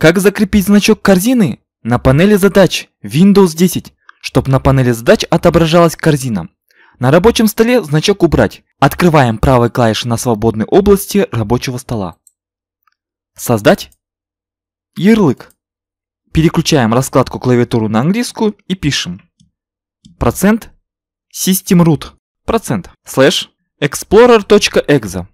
Как закрепить значок корзины на панели задач Windows 10, чтобы на панели задач отображалась корзина. На рабочем столе значок убрать. Открываем правой клавишей на свободной области рабочего стола. Создать. Ярлык. Переключаем раскладку клавиатуру на английскую и пишем. Процент. System.root. Процент. Слэш. Explorer.exe.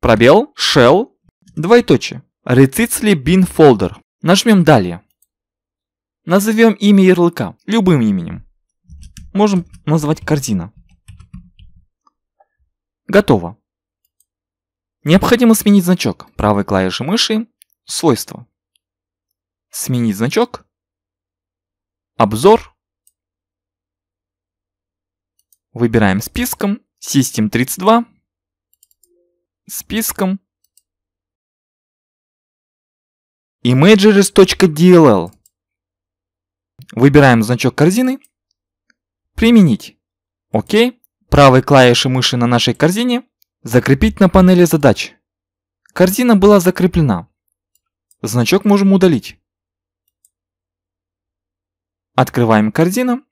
Пробел. Shell. Двоеточие. Recicely Bin Folder. Нажмем «Далее». Назовем имя ярлыка, любым именем. Можем назвать «Корзина». Готово. Необходимо сменить значок правой клавиши мыши «Свойства». Сменить значок «Обзор». Выбираем списком «System32», списком И Выбираем значок корзины. Применить. Окей. Правой клавишей мыши на нашей корзине. Закрепить на панели задач. Корзина была закреплена. Значок можем удалить. Открываем корзину.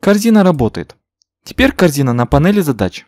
Корзина работает. Теперь корзина на панели задач.